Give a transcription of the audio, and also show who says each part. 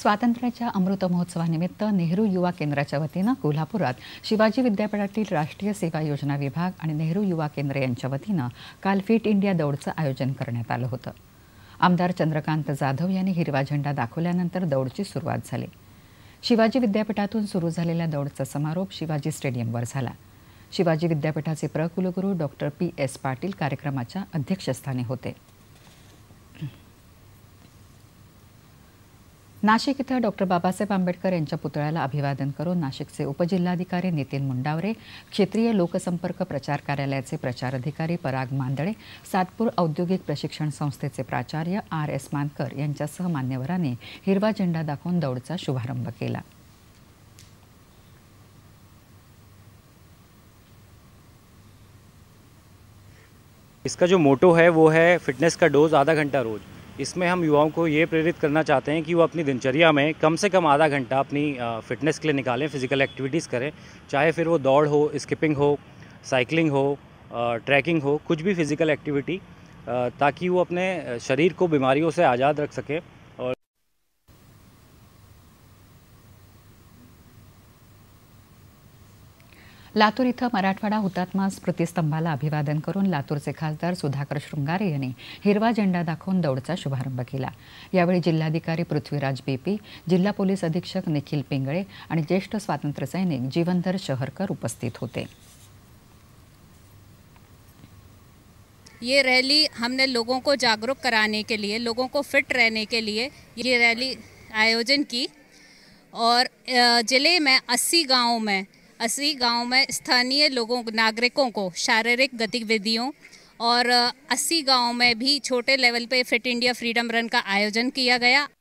Speaker 1: स्वातंत्र्याच्या अमृत महोत्सवानिमित्त नेहरू युवा केंद्राच्या वतीनं कोल्हापुरात शिवाजी विद्यापीठातील राष्ट्रीय सेवा योजना विभाग आणि नेहरू युवा केंद्र यांच्या वतीनं काल फिट इंडिया दौडचं आयोजन करण्यात आलं होतं आमदार चंद्रकांत जाधव यांनी हिरवा झेंडा दाखवल्यानंतर दौडची सुरुवात झाली शिवाजी विद्यापीठातून सुरू झालेल्या दौडचा समारोप शिवाजी स्टेडियमवर झाला शिवाजी विद्यापीठाचे प्रकुलगुरू डॉक्टर पी एस पाटील कार्यक्रमाच्या अध्यक्षस्थानी होते नाशिक इथं डॉक्टर बाबासाहेब आंबेडकर यांच्या पुतळ्याला अभिवादन करून नाशिकचे उपजिल्हाधिकारी नितीन मुंडावरे क्षेत्रीय लोकसंपर्क प्रचार कार्यालयाचे प्रचार अधिकारी पराग मांदळे सातपूर औद्योगिक प्रशिक्षण संस्थेचे प्राचार्य आर एस मानकर यांच्यासह मान्यवरांनी हिरवा झेंडा दाखवून दौडचा शुभारंभ केला
Speaker 2: इसका जो मोटो है वो है फिटनेस का डोज आधा घंटा रोज़ इसमें हम युवाओं को ये प्रेरित करना चाहते हैं कि वो अपनी दिनचर्या में कम से कम आधा घंटा अपनी फ़िटनेस के लिए निकालें फिज़िकल एक्टिविटीज़ करें चाहे फिर वो दौड़ हो स्किपिंग हो साइकिलिंग हो ट्रैकिंग हो कुछ भी फ़िज़िकल एक्टिविटी ताकि वो अपने शरीर को बीमारियों से आज़ाद रख सकें
Speaker 1: लातूर इथं मराठवाडा हुतात्मा स्मृतीस्तंभाला अभिवादन करून लातूरचे खासदार सुधाकर श्रृंगारे यांनी हिरवा झेंडा दाखवून दौडचा शुभारंभ केला यावेळी जिल्हाधिकारी पृथ्वीराज बीपी जिल्हा पोलीस अधीक्षक निखिल पिंगळे आणि ज्येष्ठ स्वातंत्र्यसैनिक जीवनधर शहरकर उपस्थित होते
Speaker 3: ये रैली हमने लोगों को जागरूक कराने के लिए लोगों को फिट रहने के लिए ये रैली आयोजन की और ज़िले में 80 गांवों में असी गांव में स्थानीय लोगों नागरिकों को शारीरिक गतिविधियों और अस्सी गाँव में भी छोटे लेवल पे फिट इंडिया फ्रीडम रन का आयोजन किया गया